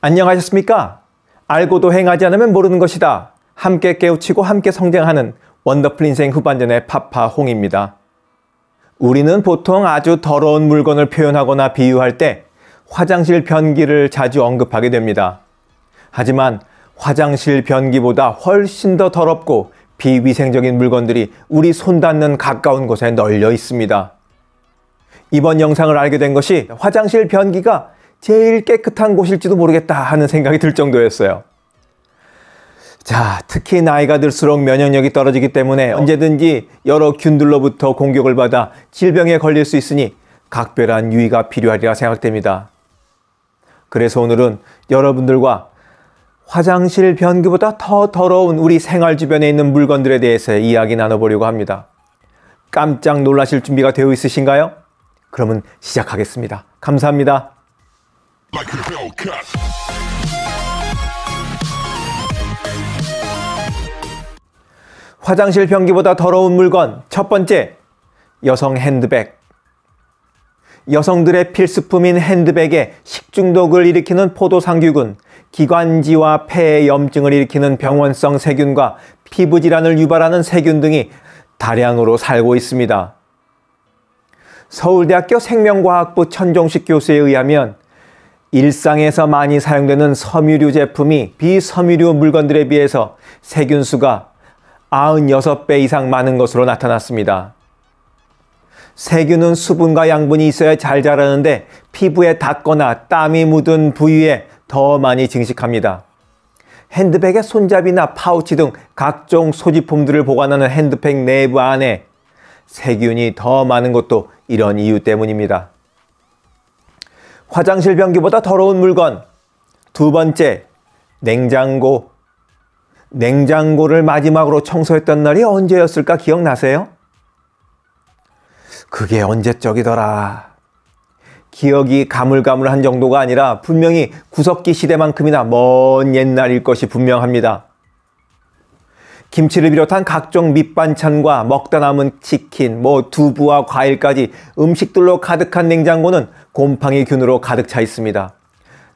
안녕하셨습니까? 알고도 행하지 않으면 모르는 것이다. 함께 깨우치고 함께 성장하는 원더풀 인생 후반전의 파파 홍입니다. 우리는 보통 아주 더러운 물건을 표현하거나 비유할 때 화장실 변기를 자주 언급하게 됩니다. 하지만 화장실 변기보다 훨씬 더 더럽고 비위생적인 물건들이 우리 손 닿는 가까운 곳에 널려 있습니다. 이번 영상을 알게 된 것이 화장실 변기가 제일 깨끗한 곳일지도 모르겠다 하는 생각이 들 정도였어요. 자, 특히 나이가 들수록 면역력이 떨어지기 때문에 언제든지 여러 균들로부터 공격을 받아 질병에 걸릴 수 있으니 각별한 유의가 필요하리라 생각됩니다. 그래서 오늘은 여러분들과 화장실 변기보다 더 더러운 우리 생활 주변에 있는 물건들에 대해서 이야기 나눠보려고 합니다. 깜짝 놀라실 준비가 되어 있으신가요? 그러면 시작하겠습니다. 감사합니다. like a Hellcat. 화장실 변기보다 더러운 물건 첫 번째, 여성 핸드백. 여성들의 필수품인 핸드백에 식중독을 일으키는 포도상규균, 기관지와 폐에 염증을 일으키는 병원성 세균과 피부질환을 유발하는 세균 등이 다량으로 살고 있습니다. 서울대학교 생명과학부 천종식 교수에 의하면 일상에서 많이 사용되는 섬유류 제품이 비섬유류 물건들에 비해서 세균수가 96배 이상 많은 것으로 나타났습니다. 세균은 수분과 양분이 있어야 잘 자라는데 피부에 닿거나 땀이 묻은 부위에 더 많이 증식합니다. 핸드백의 손잡이나 파우치 등 각종 소지품들을 보관하는 핸드백 내부 안에 세균이 더 많은 것도 이런 이유 때문입니다. 화장실 변기보다 더러운 물건. 두 번째, 냉장고. 냉장고를 마지막으로 청소했던 날이 언제였을까 기억나세요? 그게 언제적이더라. 기억이 가물가물한 정도가 아니라 분명히 구석기 시대만큼이나 먼 옛날일 것이 분명합니다. 김치를 비롯한 각종 밑반찬과 먹다 남은 치킨, 뭐 두부와 과일까지 음식들로 가득한 냉장고는 곰팡이 균으로 가득 차 있습니다.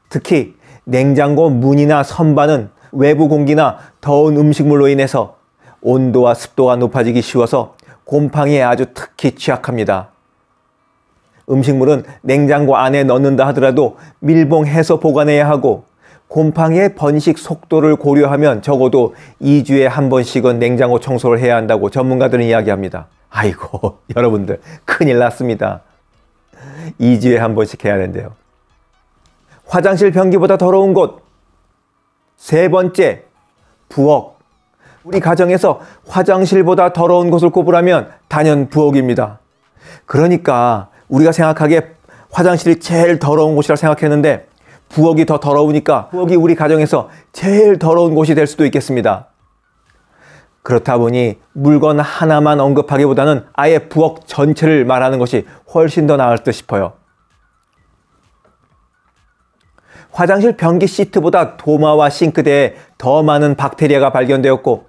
특히 냉장고 문이나 선반은 외부 공기나 더운 음식물로 인해서 온도와 습도가 높아지기 쉬워서 곰팡이에 아주 특히 취약합니다. 음식물은 냉장고 안에 넣는다 하더라도 밀봉해서 보관해야 하고 곰팡이의 번식 속도를 고려하면 적어도 2주에 한 번씩은 냉장고 청소를 해야 한다고 전문가들은 이야기합니다. 아이고, 여러분들, 큰일 났습니다. 2주에 한 번씩 해야 된대요. 화장실 변기보다 더러운 곳. 세 번째, 부엌. 우리 가정에서 화장실보다 더러운 곳을 꼽으라면 단연 부엌입니다. 그러니까 우리가 생각하기에 화장실이 제일 더러운 곳이라 생각했는데 부엌이 더 더러우니까 부엌이 우리 가정에서 제일 더러운 곳이 될 수도 있겠습니다. 그렇다 보니 물건 하나만 언급하기보다는 아예 부엌 전체를 말하는 것이 훨씬 더 나을 듯 싶어요. 화장실 변기 시트보다 도마와 싱크대에 더 많은 박테리아가 발견되었고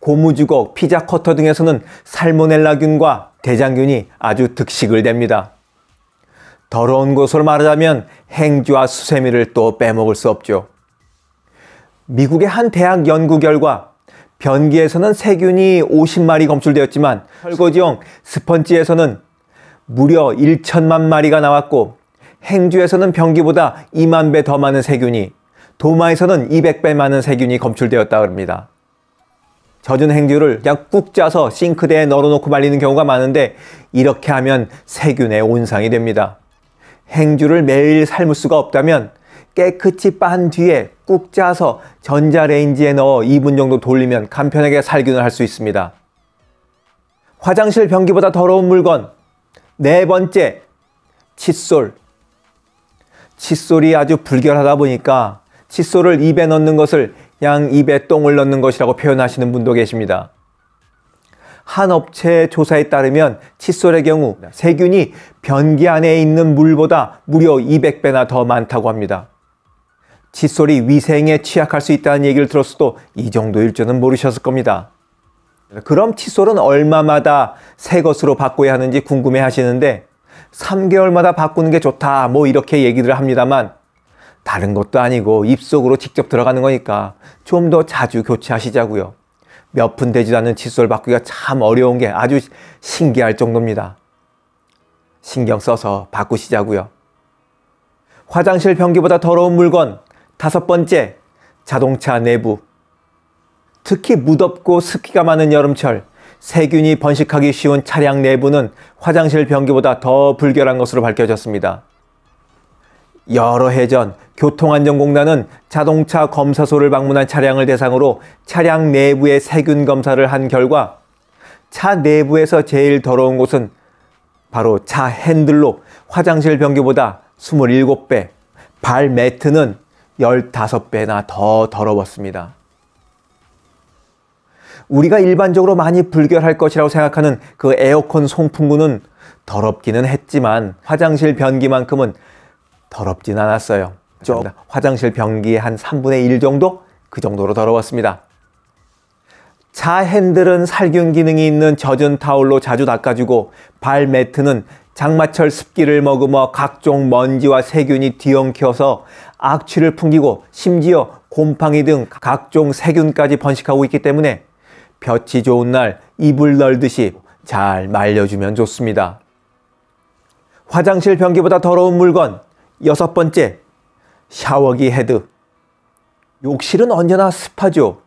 고무주걱, 피자 커터 등에서는 살모넬라균과 대장균이 아주 득식을 됩니다. 더러운 곳으로 말하자면 행주와 수세미를 또 빼먹을 수 없죠. 미국의 한 대학 연구 결과 변기에서는 세균이 50마리 검출되었지만 설거지용 스펀지에서는 무려 1천만 마리가 나왔고 행주에서는 변기보다 2만 배 더 많은 세균이 도마에서는 200배 많은 세균이 검출되었다 합니다. 젖은 행주를 그냥 꾹 짜서 싱크대에 널어놓고 말리는 경우가 많은데 이렇게 하면 세균의 온상이 됩니다. 행주를 매일 삶을 수가 없다면 깨끗이 빤 그 뒤에 꾹 짜서 전자레인지에 넣어 2분 정도 돌리면 간편하게 살균을 할 수 있습니다. 화장실 변기보다 더러운 물건. 네 번째, 칫솔. 칫솔이 아주 불결하다 보니까 칫솔을 입에 넣는 것을 양 입에 똥을 넣는 것이라고 표현하시는 분도 계십니다. 한업체 조사에 따르면 칫솔의 경우 세균이 변기 안에 있는 물보다 무려 200배나 더 많다고 합니다. 칫솔이 위생에 취약할 수 있다는 얘기를 들었어도 이 정도일 줄은 모르셨을 겁니다. 그럼 칫솔은 얼마마다 새 것으로 바꿔야 하는지 궁금해 하시는데 3개월마다 바꾸는 게 좋다 뭐 이렇게 얘기를 합니다만 다른 것도 아니고 입속으로 직접 들어가는 거니까 좀 더 자주 교체하시자고요. 몇 푼 되지도 않는 칫솔 바꾸기가 참 어려운 게 아주 신기할 정도입니다. 신경 써서 바꾸시자고요. 화장실 변기보다 더러운 물건 다섯 번째, 자동차 내부. 특히 무덥고 습기가 많은 여름철, 세균이 번식하기 쉬운 차량 내부는 화장실 변기보다 더 불결한 것으로 밝혀졌습니다. 여러 해 전 교통안전공단은 자동차 검사소를 방문한 차량을 대상으로 차량 내부의 세균 검사를 한 결과 차 내부에서 제일 더러운 곳은 바로 차 핸들로 화장실 변기보다 27배, 발 매트는 15배나 더 더러웠습니다. 우리가 일반적으로 많이 불결할 것이라고 생각하는 그 에어컨 송풍구는 더럽기는 했지만 화장실 변기만큼은 더럽진 않았어요. 저 화장실 변기의 한 3분의 1 정도? 그 정도로 더러웠습니다. 차 핸들은 살균 기능이 있는 젖은 타올로 자주 닦아주고 발 매트는 장마철 습기를 머금어 각종 먼지와 세균이 뒤엉켜서 악취를 풍기고 심지어 곰팡이 등 각종 세균까지 번식하고 있기 때문에 볕이 좋은 날 이불 널듯이 잘 말려주면 좋습니다. 화장실 변기보다 더러운 물건 여섯 번째 샤워기 헤드 욕실은 언제나 습하죠.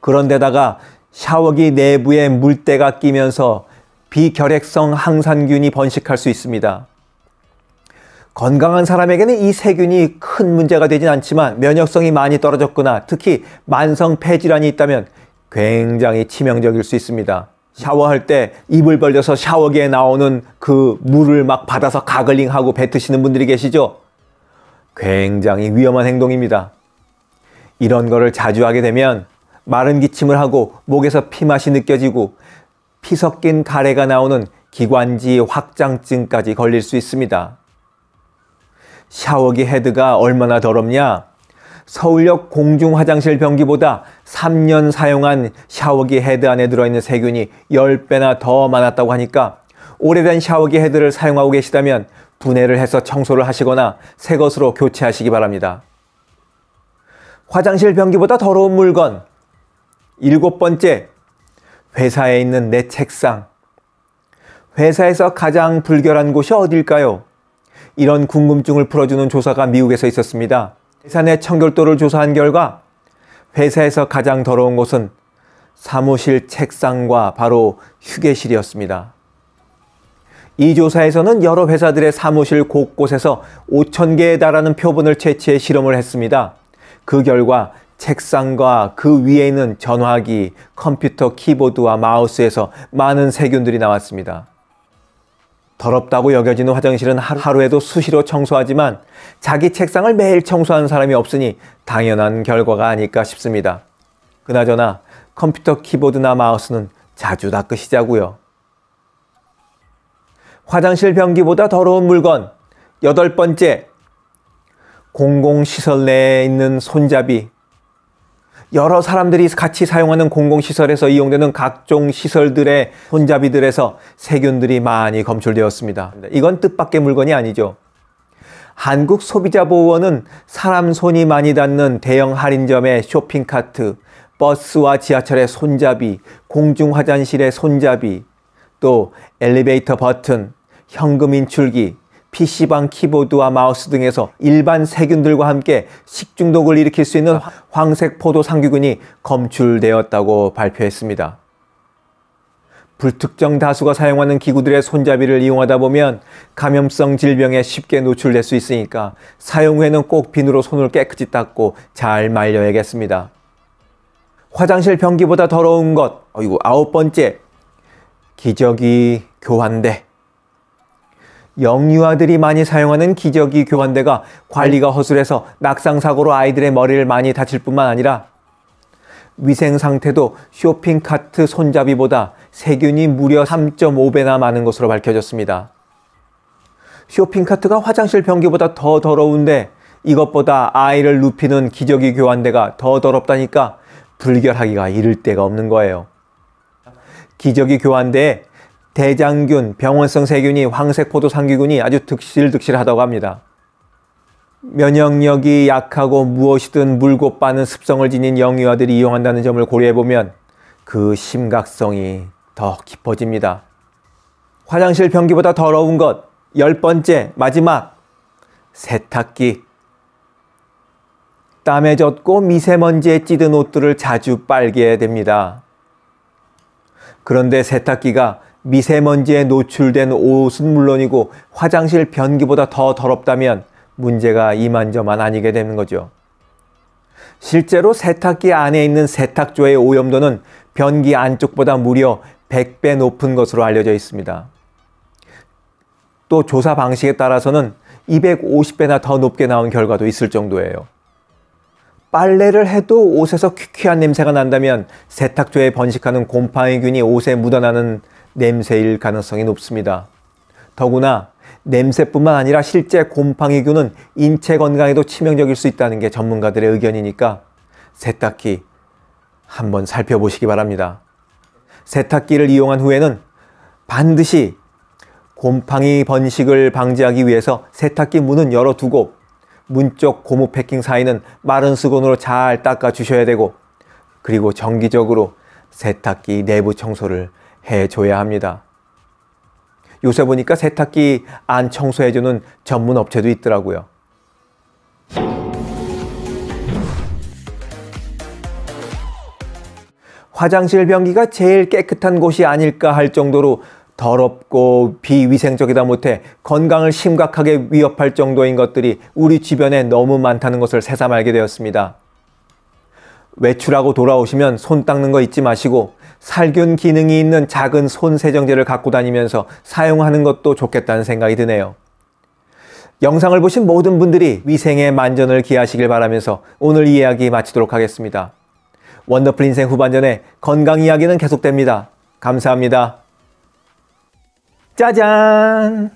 그런데다가 샤워기 내부에 물때가 끼면서 비결핵성 항산균이 번식할 수 있습니다. 건강한 사람에게는 이 세균이 큰 문제가 되진 않지만 면역성이 많이 떨어졌거나 특히 만성 폐질환이 있다면 굉장히 치명적일 수 있습니다. 샤워할 때 입을 벌려서 샤워기에 나오는 그 물을 막 받아서 가글링하고 뱉으시는 분들이 계시죠? 굉장히 위험한 행동입니다. 이런 거를 자주 하게 되면 마른 기침을 하고 목에서 피맛이 느껴지고 피 섞인 가래가 나오는 기관지 확장증까지 걸릴 수 있습니다. 샤워기 헤드가 얼마나 더럽냐? 서울역 공중 화장실 변기보다 3년 사용한 샤워기 헤드 안에 들어있는 세균이 10배나 더 많았다고 하니까 오래된 샤워기 헤드를 사용하고 계시다면 분해를 해서 청소를 하시거나 새 것으로 교체하시기 바랍니다. 화장실 변기보다 더러운 물건. 일곱 번째, 회사에 있는 내 책상. 회사에서 가장 불결한 곳이 어딜까요? 이런 궁금증을 풀어주는 조사가 미국에서 있었습니다. 회산의 청결도를 조사한 결과 회사에서 가장 더러운 곳은 사무실 책상과 바로 휴게실이었습니다. 이 조사에서는 여러 회사들의 사무실 곳곳에서 5천 개에 달하는 표본을 채취해 실험을 했습니다. 그 결과 책상과 그 위에 있는 전화기, 컴퓨터 키보드와 마우스에서 많은 세균들이 나왔습니다. 더럽다고 여겨지는 화장실은 하루에도 수시로 청소하지만 자기 책상을 매일 청소하는 사람이 없으니 당연한 결과가 아닐까 싶습니다. 그나저나 컴퓨터 키보드나 마우스는 자주 닦으시자고요. 화장실 변기보다 더러운 물건 여덟 번째 공공시설 내에 있는 손잡이 여러 사람들이 같이 사용하는 공공시설에서 이용되는 각종 시설들의 손잡이들에서 세균들이 많이 검출되었습니다. 네, 이건 뜻밖의 물건이 아니죠. 한국소비자보호원은 사람 손이 많이 닿는 대형 할인점의 쇼핑카트, 버스와 지하철의 손잡이, 공중화장실의 손잡이, 또 엘리베이터 버튼, 현금 인출기, PC방 키보드와 마우스 등에서 일반 세균들과 함께 식중독을 일으킬 수 있는 황색 포도 상균군이 검출되었다고 발표했습니다. 불특정 다수가 사용하는 기구들의 손잡이를 이용하다 보면 감염성 질병에 쉽게 노출될 수 있으니까 사용 후에는 꼭 비누로 손을 깨끗이 닦고 잘 말려야겠습니다. 화장실 변기보다 더러운 것, 아홉 번째. 기저귀 교환대. 영유아들이 많이 사용하는 기저귀 교환대가 관리가 허술해서 낙상사고로 아이들의 머리를 많이 다칠 뿐만 아니라 위생 상태도 쇼핑카트 손잡이보다 세균이 무려 3.5배나 많은 것으로 밝혀졌습니다. 쇼핑카트가 화장실 변기보다 더 더러운데 이것보다 아이를 눕히는 기저귀 교환대가 더 더럽다니까 불결하기가 이를 데가 없는 거예요. 기저귀 교환대에 대장균, 병원성 세균이 황색 포도상기군이 아주 득실득실하다고 합니다. 면역력이 약하고 무엇이든 물고 빠는 습성을 지닌 영유아들이 이용한다는 점을 고려해보면 그 심각성이 더 깊어집니다. 화장실 변기보다 더러운 것, 열 번째, 마지막, 세탁기. 땀에 젖고 미세먼지에 찌든 옷들을 자주 빨게 됩니다. 그런데 세탁기가 미세먼지에 노출된 옷은 물론이고 화장실 변기보다 더 더럽다면 문제가 이만저만 아니게 되는 거죠. 실제로 세탁기 안에 있는 세탁조의 오염도는 변기 안쪽보다 무려 100배 높은 것으로 알려져 있습니다. 또 조사 방식에 따라서는 250배나 더 높게 나온 결과도 있을 정도예요. 빨래를 해도 옷에서 퀴퀴한 냄새가 난다면 세탁조에 번식하는 곰팡이균이 옷에 묻어나는 냄새일 가능성이 높습니다. 더구나 냄새뿐만 아니라 실제 곰팡이균은 인체 건강에도 치명적일 수 있다는 게 전문가들의 의견이니까 세탁기 한번 살펴보시기 바랍니다. 세탁기를 이용한 후에는 반드시 곰팡이 번식을 방지하기 위해서 세탁기 문은 열어두고 문쪽 고무 패킹 사이는 마른 수건으로 잘 닦아 주셔야 되고 그리고 정기적으로 세탁기 내부 청소를 해줘야 합니다. 요새 보니까 세탁기 안 청소해주는 전문 업체도 있더라고요. 화장실 변기가 제일 깨끗한 곳이 아닐까 할 정도로 더럽고 비위생적이다 못해 건강을 심각하게 위협할 정도인 것들이 우리 주변에 너무 많다는 것을 새삼 알게 되었습니다. 외출하고 돌아오시면 손 닦는 거 잊지 마시고 살균 기능이 있는 작은 손 세정제를 갖고 다니면서 사용하는 것도 좋겠다는 생각이 드네요. 영상을 보신 모든 분들이 위생에 만전을 기하시길 바라면서 오늘 이야기 마치도록 하겠습니다. 원더풀 인생 후반전에 건강 이야기는 계속됩니다. 감사합니다. 짜잔!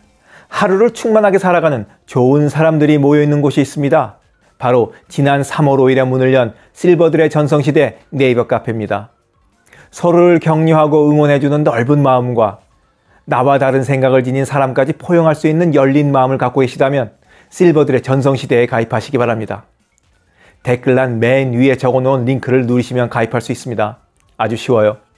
하루를 충만하게 살아가는 좋은 사람들이 모여있는 곳이 있습니다. 바로 지난 3월 5일에 문을 연 실버들의 전성시대 네이버 카페입니다. 서로를 격려하고 응원해주는 넓은 마음과 나와 다른 생각을 지닌 사람까지 포용할 수 있는 열린 마음을 갖고 계시다면 실버들의 전성시대에 가입하시기 바랍니다. 댓글란 맨 위에 적어놓은 링크를 누르시면 가입할 수 있습니다. 아주 쉬워요.